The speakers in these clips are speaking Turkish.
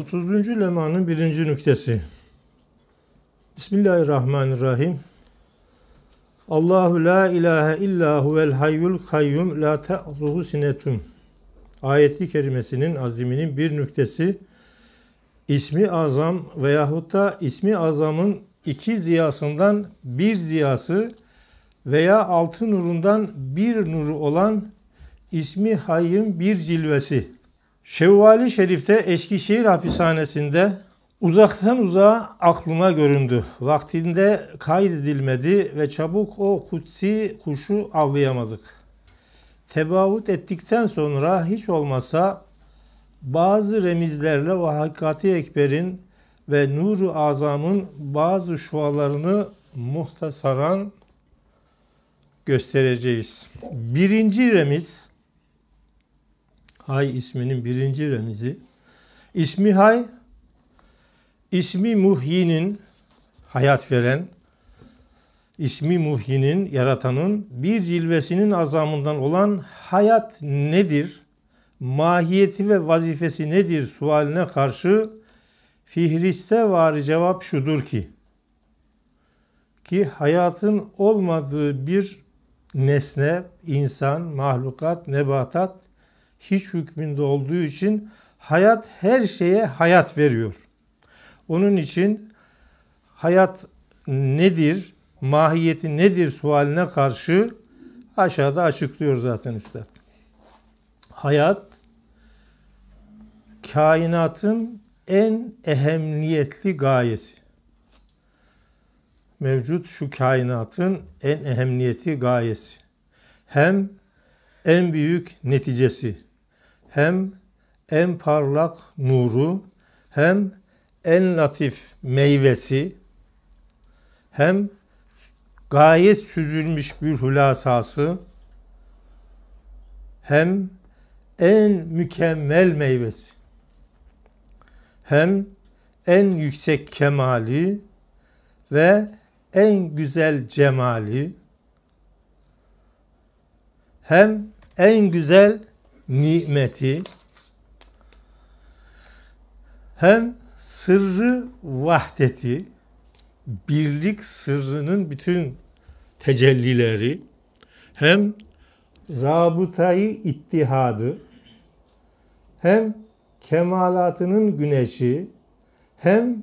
30. lemanın birinci nüktesi. Bismillahirrahmanirrahim. Allahu la ilahe illa huvel hayyul kayyum la te'zuhu sinetum. Ayeti kerimesinin aziminin bir nüktesi ismi azam veyahut da ismi azamın iki ziyasından bir ziyası veya altı nurundan bir nuru olan ismi hayyın bir cilvesi Şevvali Şerif'te Eskişehir hapishanesinde uzaktan uzağa aklıma göründü. Vaktinde kaydedilmedi ve çabuk o kutsi kuşu avlayamadık. Tebavut ettikten sonra hiç olmasa bazı remizlerle o hakikati ekberin ve nuru azamın bazı şualarını muhtasaran göstereceğiz. Birinci remiz Hay isminin birinci remizi. İsmi Hay, ismi Muhyi'nin hayat veren, ismi Muhyi'nin, yaratanın bir cilvesinin azamından olan hayat nedir? Mahiyeti ve vazifesi nedir sualine karşı Fihriste var cevap şudur ki ki hayatın olmadığı bir nesne, insan, mahlukat, nebatat hiç hükmünde olduğu için hayat her şeye hayat veriyor. Onun için hayat nedir, mahiyeti nedir sualine karşı aşağıda açıklıyor zaten Üstad. Hayat kainatın en ehemmiyetli gayesi. Mevcut şu kainatın en ehemmiyeti gayesi. Hem en büyük neticesi hem en parlak nuru hem en latif meyvesi hem gayet süzülmüş bir hülasası hem en mükemmel meyvesi hem en yüksek kemali ve en güzel cemali hem en güzel nimeti hem sırrı vahdeti birlik sırrının bütün tecellileri hem rabıtayı ittihadı hem kemalatının güneşi hem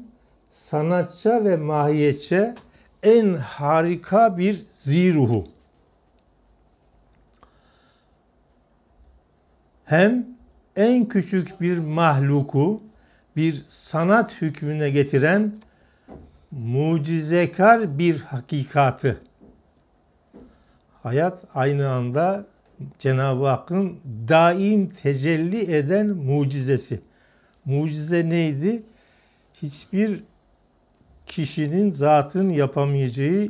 sanatça ve mahiyetçe en harika bir ziruhu. hem en küçük bir mahluku bir sanat hükmüne getiren mucizekar bir hakikatı. Hayat aynı anda Cenab-ı Hakk'ın daim tecelli eden mucizesi. Mucize neydi? Hiçbir kişinin zatın yapamayacağı,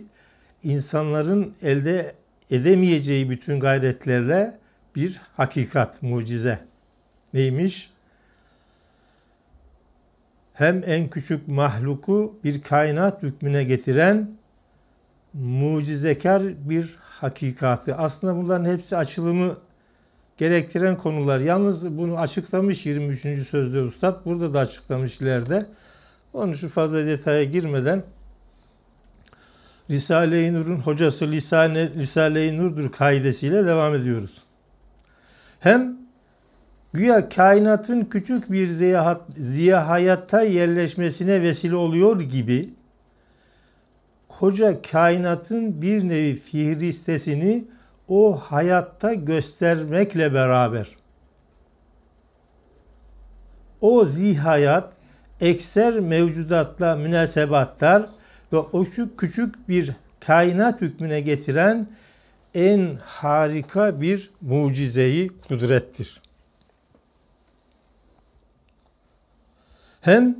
insanların elde edemeyeceği bütün gayretlerle bir hakikat, mucize. Neymiş? Hem en küçük mahluku bir kainat hükmüne getiren mucizekar bir hakikati. Aslında bunların hepsi açılımı gerektiren konular. Yalnız bunu açıklamış 23. sözde ustad Burada da açıklamış ileride. Onun için fazla detaya girmeden Risale-i Nur'un hocası Risale-i Nur'dur kaidesiyle devam ediyoruz. Hem güya kainatın küçük bir ziyahat, ziyahayata yerleşmesine vesile oluyor gibi koca kainatın bir nevi fihristesini o hayatta göstermekle beraber o zihayat ekser mevcudatla münasebatlar ve o şu küçük bir kainat hükmüne getiren en harika bir mucizeyi kudrettir. Hem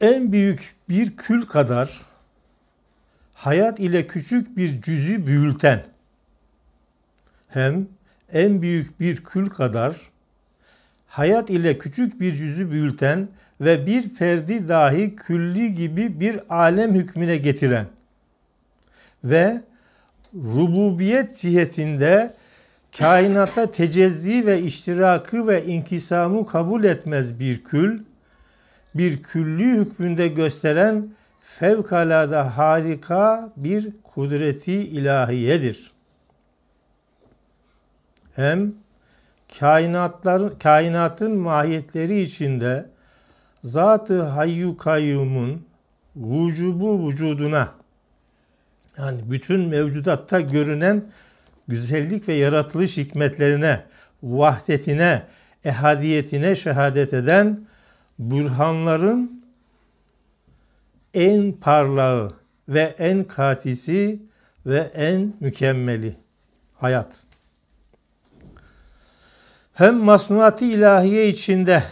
en büyük bir kül kadar hayat ile küçük bir cüzü büyülten hem en büyük bir kül kadar hayat ile küçük bir cüzü büyülten ve bir ferdi dahi külli gibi bir alem hükmüne getiren ve rububiyet cihetinde kainata tecezzi ve iştirakı ve inkisamı kabul etmez bir kül, bir küllü hükmünde gösteren fevkalade harika bir kudreti ilahiyedir. Hem kainatların, kainatın mahiyetleri içinde zatı ı Hayyu Kayyum'un vücubu vücuduna yani bütün mevcudatta görünen güzellik ve yaratılış hikmetlerine, vahdetine, ehadiyetine şehadet eden burhanların en parlağı ve en katisi ve en mükemmeli hayat. Hem masnuati ilahiye içinde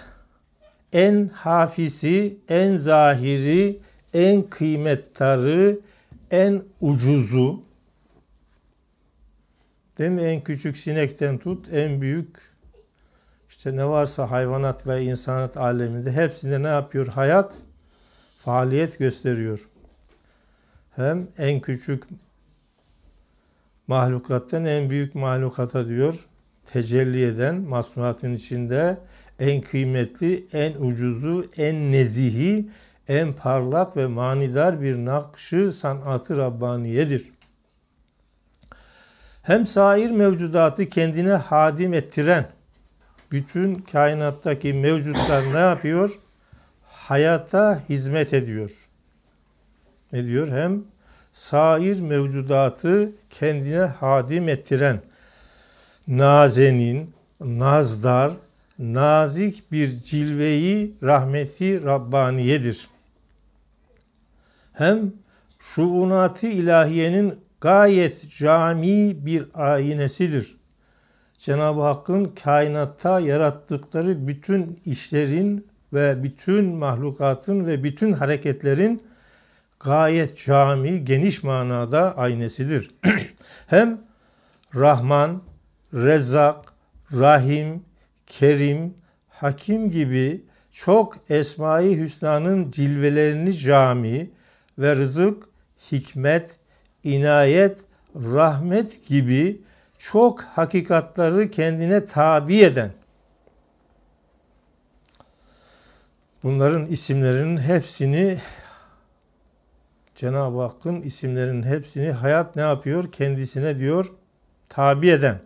en hafisi, en zahiri, en kıymettarı, en ucuzu değil mi? En küçük sinekten tut en büyük işte ne varsa hayvanat ve insanat aleminde hepsinde ne yapıyor? Hayat faaliyet gösteriyor. Hem en küçük mahlukattan en büyük mahlukata diyor tecelli eden masnuatın içinde en kıymetli, en ucuzu, en nezihi en parlak ve manidar bir nakşı sanatı Rabbaniyedir. Hem sair mevcudatı kendine hadim ettiren, bütün kainattaki mevcutlar ne yapıyor? Hayata hizmet ediyor. Ne diyor? Hem sair mevcudatı kendine hadim ettiren, nazenin, nazdar, nazik bir cilveyi rahmeti Rabbaniyedir hem şuunatı ilahiyenin gayet cami bir aynesidir. Cenab-ı Hakk'ın kainatta yarattıkları bütün işlerin ve bütün mahlukatın ve bütün hareketlerin gayet cami, geniş manada aynesidir. hem Rahman, Rezzak, Rahim, Kerim, Hakim gibi çok Esma-i Hüsna'nın cilvelerini cami, ve rızık, hikmet, inayet, rahmet gibi çok hakikatları kendine tabi eden bunların isimlerinin hepsini Cenab-ı Hakk'ın isimlerinin hepsini hayat ne yapıyor? Kendisine diyor tabi eden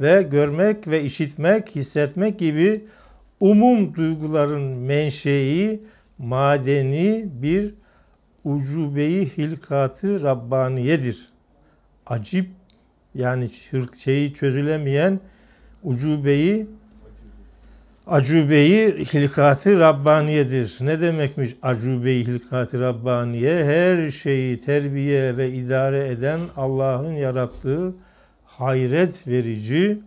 ve görmek ve işitmek, hissetmek gibi umum duyguların menşei, madeni bir ucubeyi hilkatı Rabbaniyedir. Acip yani şeyi çözülemeyen ucubeyi acubeyi hilkatı Rabbaniyedir. Ne demekmiş acubeyi hilkatı Rabbaniye? Her şeyi terbiye ve idare eden Allah'ın yarattığı hayret verici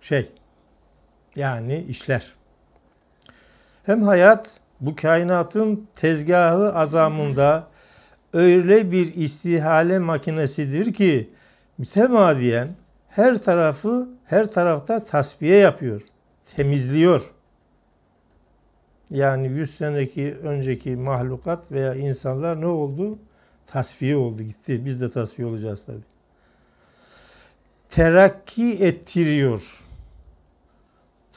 şey yani işler. Hem hayat bu kainatın tezgahı azamında öyle bir istihale makinesidir ki mütemadiyen her tarafı her tarafta tasfiye yapıyor, temizliyor. Yani 100 seneki önceki mahlukat veya insanlar ne oldu? Tasfiye oldu gitti. Biz de tasfiye olacağız tabii. Terakki ettiriyor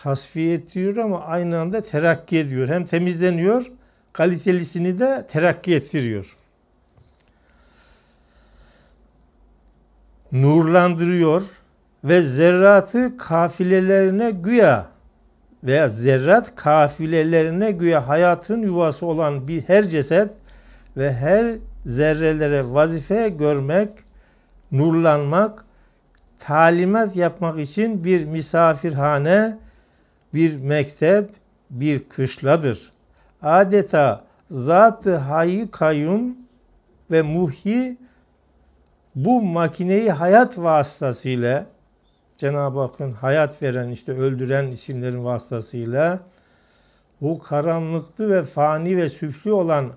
tasfiye ettiriyor ama aynı anda terakki ediyor. Hem temizleniyor, kalitelisini de terakki ettiriyor. Nurlandırıyor ve zerratı kafilelerine güya veya zerrat kafilelerine güya hayatın yuvası olan bir her ceset ve her zerrelere vazife görmek, nurlanmak, talimat yapmak için bir misafirhane, bir mektep, bir kışladır. Adeta zat-ı hayy kayyum ve muhi bu makineyi hayat vasıtasıyla Cenab-ı Hakk'ın hayat veren işte öldüren isimlerin vasıtasıyla bu karanlıklı ve fani ve süflü olan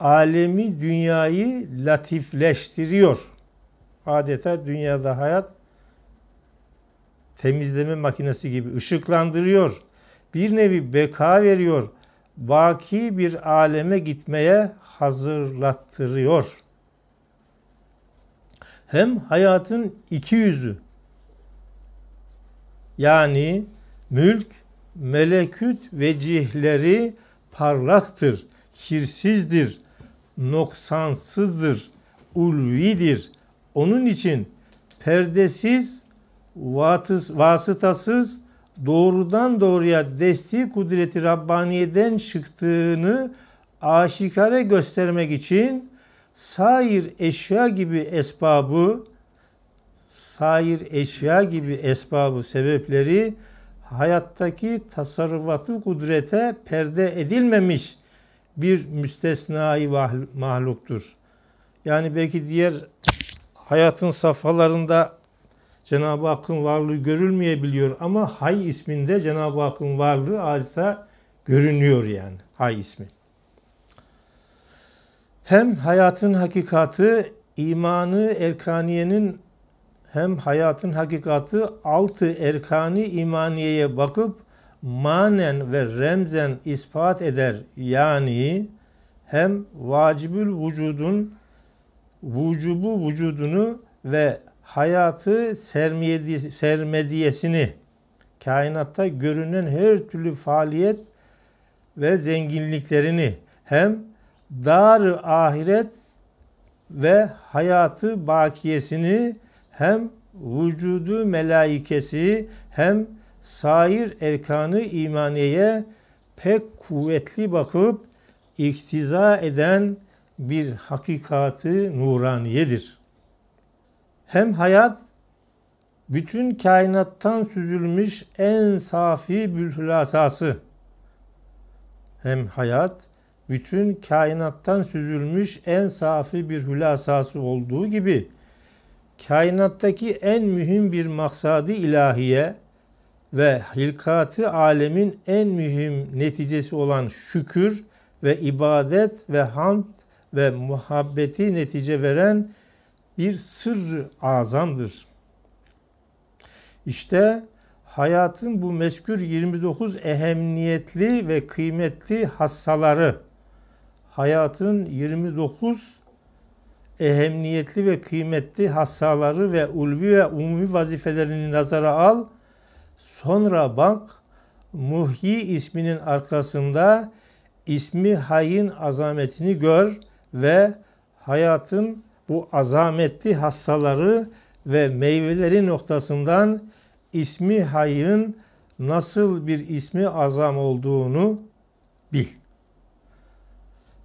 alemi dünyayı latifleştiriyor. Adeta dünyada hayat temizleme makinesi gibi ışıklandırıyor. Bir nevi beka veriyor. Baki bir aleme gitmeye hazırlattırıyor. Hem hayatın iki yüzü yani mülk meleküt ve cihleri parlaktır, hirsizdir, noksansızdır, ulvidir. Onun için perdesiz vatız, vasıtasız doğrudan doğruya desteği kudreti Rabbaniye'den çıktığını aşikare göstermek için sair eşya gibi esbabı sair eşya gibi esbabı sebepleri hayattaki tasarrufatı kudrete perde edilmemiş bir müstesnai mahluktur. Yani belki diğer hayatın safhalarında Cenab-ı Hakk'ın varlığı görülmeyebiliyor ama Hay isminde Cenab-ı Hakk'ın varlığı adeta görünüyor yani Hay ismi. Hem hayatın hakikati imanı erkaniyenin hem hayatın hakikati altı erkani imaniyeye bakıp manen ve remzen ispat eder. Yani hem vacibül vücudun vücubu vücudunu ve hayatı sermedi, sermediyesini kainatta görünen her türlü faaliyet ve zenginliklerini hem dar ahiret ve hayatı bakiyesini hem vücudu melaikesi hem sair erkanı imaniyeye pek kuvvetli bakıp iktiza eden bir hakikatı nuraniyedir.'' Hem hayat bütün kainattan süzülmüş en safi bir hülasası. Hem hayat bütün kainattan süzülmüş en safi bir hülasası olduğu gibi kainattaki en mühim bir maksadı ilahiye ve hilkatı alemin en mühim neticesi olan şükür ve ibadet ve hamd ve muhabbeti netice veren bir sırrı azamdır. İşte hayatın bu meskür 29 ehemniyetli ve kıymetli hassaları, hayatın 29 ehemniyetli ve kıymetli hassaları ve ulvi ve umumi vazifelerini nazara al, sonra bak Muhyi isminin arkasında ismi hayin azametini gör ve hayatın bu azametli hassaları ve meyveleri noktasından ismi hayrın nasıl bir ismi azam olduğunu bil.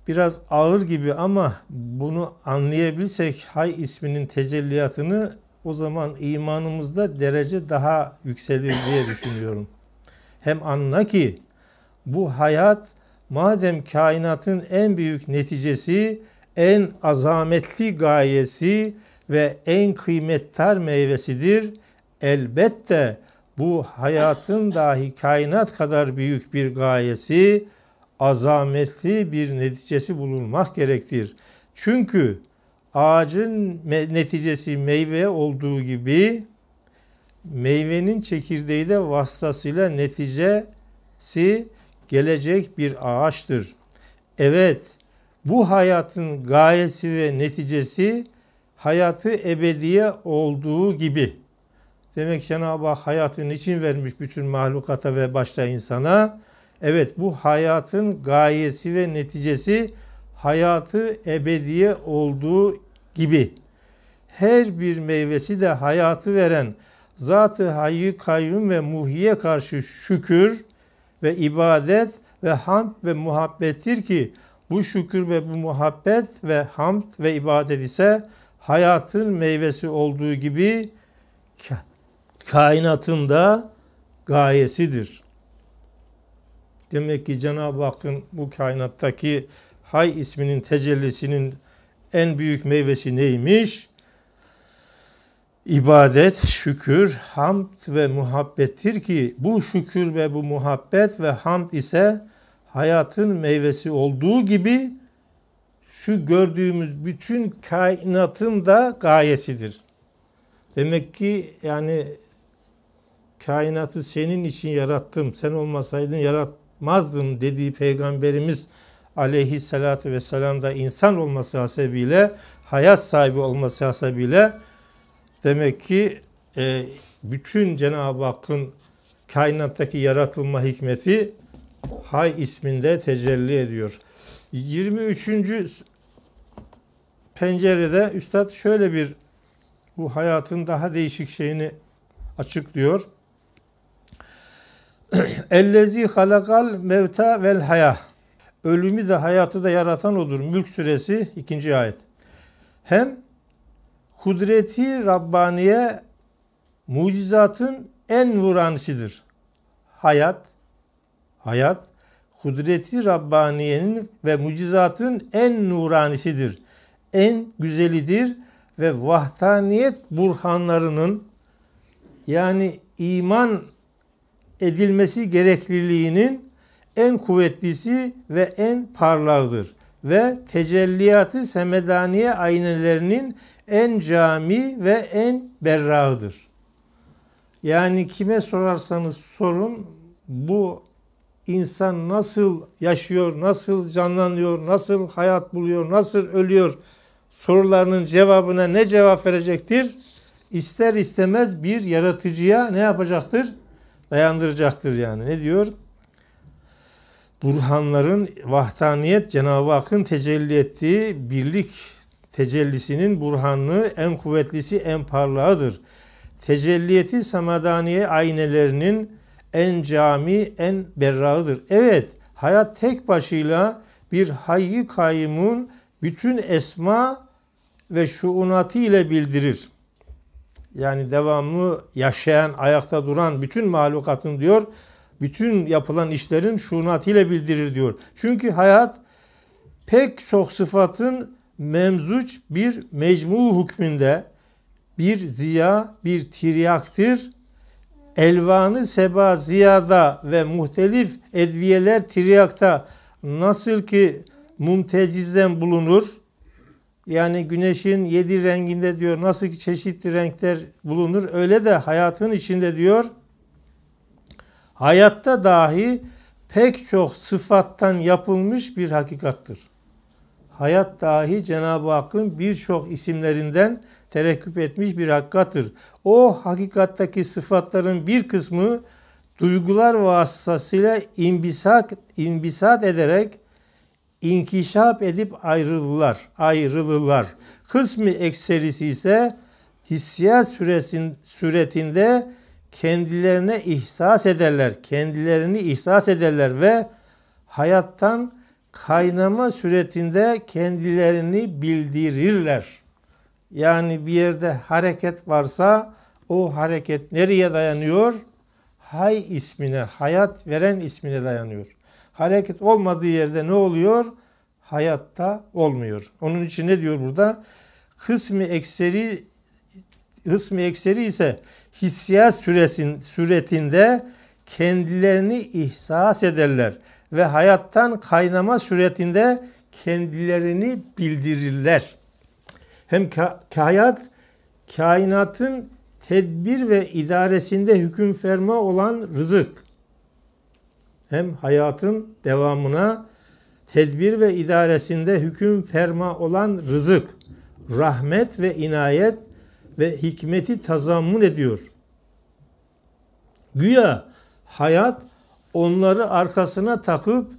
Biraz ağır gibi ama bunu anlayabilsek hay isminin tecelliyatını o zaman imanımızda derece daha yükselir diye düşünüyorum. Hem anla ki bu hayat madem kainatın en büyük neticesi en azametli gayesi ve en kıymetli meyvesidir. Elbette bu hayatın dahi kainat kadar büyük bir gayesi, azametli bir neticesi bulunmak gerektir. Çünkü ağacın me- neticesi meyve olduğu gibi meyvenin çekirdeği de vasıtasıyla neticesi gelecek bir ağaçtır. Evet, bu hayatın gayesi ve neticesi hayatı ebediye olduğu gibi. Demek Cenab-ı Hak hayatın için vermiş bütün mahlukata ve başta insana. Evet bu hayatın gayesi ve neticesi hayatı ebediye olduğu gibi. Her bir meyvesi de hayatı veren Zat-ı Hayy Kayyum ve Muhiye karşı şükür ve ibadet ve hamd ve muhabbettir ki bu şükür ve bu muhabbet ve hamd ve ibadet ise hayatın meyvesi olduğu gibi kainatın da gayesidir. Demek ki Cenab-ı Hakk'ın bu kainattaki Hay isminin tecellisinin en büyük meyvesi neymiş? İbadet, şükür, hamd ve muhabbettir ki bu şükür ve bu muhabbet ve hamd ise hayatın meyvesi olduğu gibi şu gördüğümüz bütün kainatın da gayesidir. Demek ki yani kainatı senin için yarattım, sen olmasaydın yaratmazdım dediği Peygamberimiz aleyhissalatü vesselam da insan olması hasebiyle, hayat sahibi olması hasebiyle demek ki e, bütün Cenab-ı Hakk'ın kainattaki yaratılma hikmeti Hay isminde tecelli ediyor. 23. pencerede Üstad şöyle bir bu hayatın daha değişik şeyini açıklıyor. Ellezi halakal mevta vel haya. Ölümü de hayatı da yaratan odur. Mülk suresi 2. ayet. Hem kudreti Rabbaniye mucizatın en vuranisidir. Hayat, Hayat, kudreti Rabbaniye'nin ve mucizatın en nuranisidir, en güzelidir ve vahtaniyet burhanlarının yani iman edilmesi gerekliliğinin en kuvvetlisi ve en parlaktır ve tecelliyatı semedaniye aynelerinin en cami ve en berrağıdır. Yani kime sorarsanız sorun bu insan nasıl yaşıyor, nasıl canlanıyor, nasıl hayat buluyor, nasıl ölüyor sorularının cevabına ne cevap verecektir? İster istemez bir yaratıcıya ne yapacaktır? Dayandıracaktır yani. Ne diyor? Burhanların vahdaniyet Cenab-ı Hakk'ın tecelli ettiği birlik tecellisinin burhanlı en kuvvetlisi en parlağıdır. Tecelliyeti samadaniye aynelerinin en cami, en berrağıdır. Evet, hayat tek başıyla bir hayy kayımın bütün esma ve şuunatı ile bildirir. Yani devamlı yaşayan, ayakta duran bütün mahlukatın diyor, bütün yapılan işlerin şuunatı ile bildirir diyor. Çünkü hayat pek çok sıfatın memzuç bir mecmu hükmünde bir ziya, bir tiryaktır elvanı seba ziyada ve muhtelif edviyeler triyakta nasıl ki mumtecizden bulunur. Yani güneşin yedi renginde diyor nasıl ki çeşitli renkler bulunur. Öyle de hayatın içinde diyor hayatta dahi pek çok sıfattan yapılmış bir hakikattır. Hayat dahi Cenab-ı Hakk'ın birçok isimlerinden terekküp etmiş bir hakkattır. O hakikattaki sıfatların bir kısmı duygular vasıtasıyla imbisat, imbisat ederek inkişap edip ayrılırlar. ayrılırlar. Kısmi ekserisi ise hissiyat süresin, süretinde kendilerine ihsas ederler. Kendilerini ihsas ederler ve hayattan kaynama süretinde kendilerini bildirirler.'' Yani bir yerde hareket varsa o hareket nereye dayanıyor? Hay ismine, hayat veren ismine dayanıyor. Hareket olmadığı yerde ne oluyor? Hayatta olmuyor. Onun için ne diyor burada? Kısmi ekseri kısmi ekseri ise hissiyat süresin, süretinde kendilerini ihsas ederler ve hayattan kaynama süretinde kendilerini bildirirler hem ka kainatın tedbir ve idaresinde hüküm ferma olan rızık hem hayatın devamına tedbir ve idaresinde hüküm ferma olan rızık, rahmet ve inayet ve hikmeti tazammun ediyor. Güya hayat onları arkasına takıp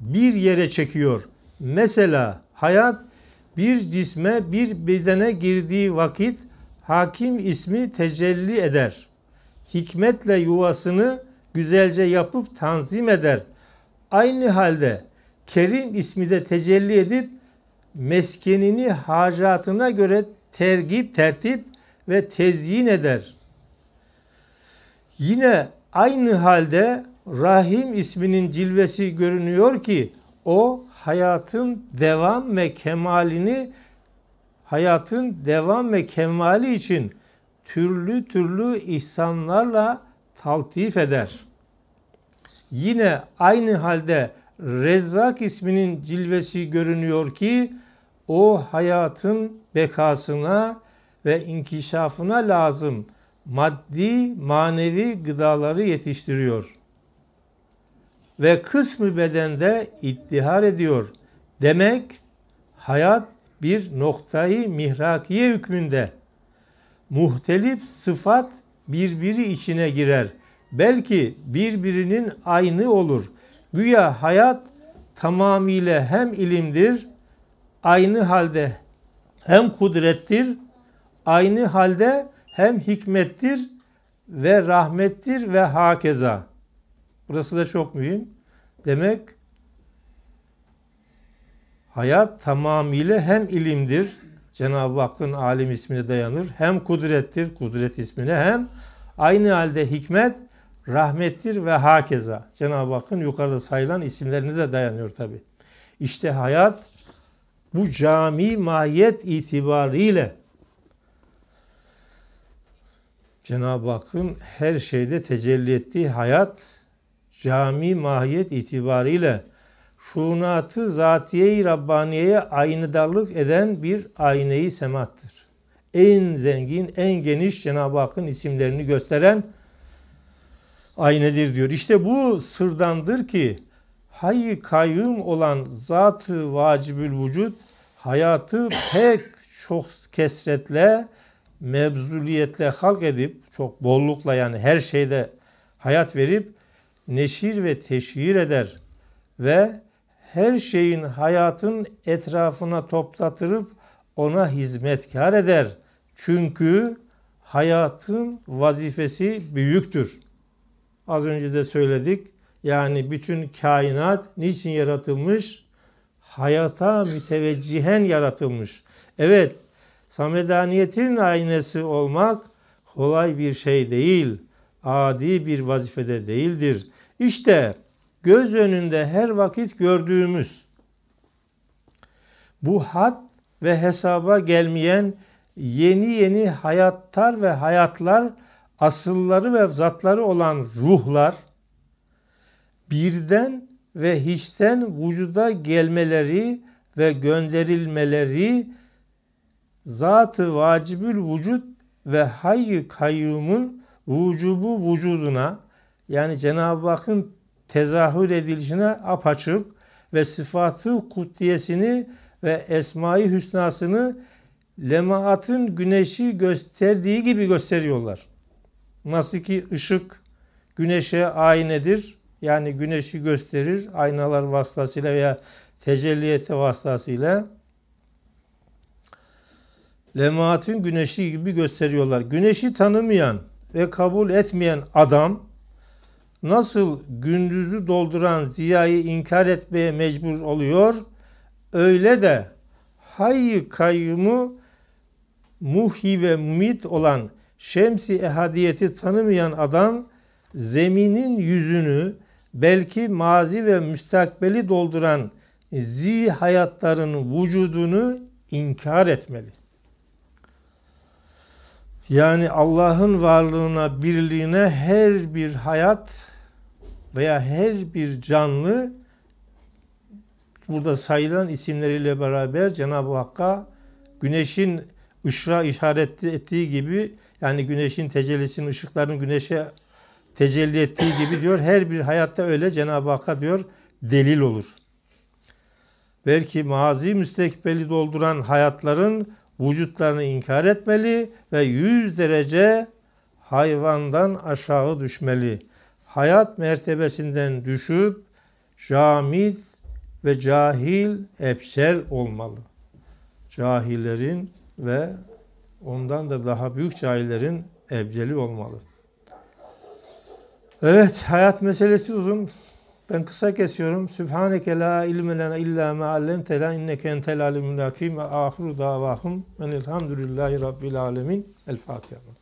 bir yere çekiyor. Mesela hayat bir cisme bir bedene girdiği vakit hakim ismi tecelli eder. Hikmetle yuvasını güzelce yapıp tanzim eder. Aynı halde Kerim ismi de tecelli edip meskenini hacatına göre tergip, tertip ve tezyin eder. Yine aynı halde Rahim isminin cilvesi görünüyor ki o hayatın devam ve kemalini hayatın devam ve kemali için türlü türlü ihsanlarla taltif eder. Yine aynı halde Rezzak isminin cilvesi görünüyor ki o hayatın bekasına ve inkişafına lazım maddi manevi gıdaları yetiştiriyor ve kısmı bedende ittihar ediyor. Demek hayat bir noktayı mihrakiye hükmünde. Muhtelif sıfat birbiri içine girer. Belki birbirinin aynı olur. Güya hayat tamamıyla hem ilimdir, aynı halde hem kudrettir, aynı halde hem hikmettir ve rahmettir ve hakeza.'' Burası da çok mühim. Demek hayat tamamıyla hem ilimdir. Cenab-ı Hakk'ın alim ismine dayanır. Hem kudrettir, kudret ismine hem aynı halde hikmet rahmettir ve hakeza. Cenab-ı Hakk'ın yukarıda sayılan isimlerine de dayanıyor tabi. İşte hayat bu cami mahiyet itibariyle Cenab-ı Hakk'ın her şeyde tecelli ettiği hayat cami mahiyet itibariyle şunatı zatiye-i Rabbaniye'ye aynadarlık eden bir ayneyi semattır. En zengin, en geniş Cenab-ı Hakk'ın isimlerini gösteren aynedir diyor. İşte bu sırdandır ki hayy kayyum olan zatı vacibül vücut hayatı pek çok kesretle mevzuliyetle halk edip çok bollukla yani her şeyde hayat verip neşir ve teşhir eder ve her şeyin hayatın etrafına toplatırıp ona hizmetkar eder. Çünkü hayatın vazifesi büyüktür. Az önce de söyledik. Yani bütün kainat niçin yaratılmış? Hayata müteveccihen yaratılmış. Evet, samedaniyetin aynesi olmak kolay bir şey değil. Adi bir vazifede değildir. İşte göz önünde her vakit gördüğümüz bu hat ve hesaba gelmeyen yeni yeni hayatlar ve hayatlar asılları ve zatları olan ruhlar birden ve hiçten vücuda gelmeleri ve gönderilmeleri zatı vacibül vücut ve hayy kayyumun vücubu vücuduna yani Cenab-ı Hakk'ın tezahür edilişine apaçık ve sıfatı kutliyesini ve esmayı hüsnasını lemaatın güneşi gösterdiği gibi gösteriyorlar. Nasıl ki ışık güneşe aynedir. Yani güneşi gösterir aynalar vasıtasıyla veya tecelliyeti vasıtasıyla. Lemaatın güneşi gibi gösteriyorlar. Güneşi tanımayan ve kabul etmeyen adam nasıl gündüzü dolduran ziyayı inkar etmeye mecbur oluyor, öyle de hayy kayyumu muhi ve mümit olan şemsi ehadiyeti tanımayan adam zeminin yüzünü belki mazi ve müstakbeli dolduran zi hayatların vücudunu inkar etmeli. Yani Allah'ın varlığına, birliğine her bir hayat veya her bir canlı burada sayılan isimleriyle beraber Cenab-ı Hakk'a güneşin ışığa işaret ettiği gibi yani güneşin tecellisinin ışıkların güneşe tecelli ettiği gibi diyor her bir hayatta öyle Cenab-ı Hakk'a diyor delil olur. Belki mazi müstekbeli dolduran hayatların vücutlarını inkar etmeli ve yüz derece hayvandan aşağı düşmeli hayat mertebesinden düşüp camid ve cahil ebsel olmalı. Cahillerin ve ondan da daha büyük cahillerin ebceli olmalı. Evet, hayat meselesi uzun. Ben kısa kesiyorum. Sübhaneke la ilme lena illa ma allamte la inneke entel alimul hakim ve ahiru davahum enelhamdülillahi rabbil alemin. El Fatiha.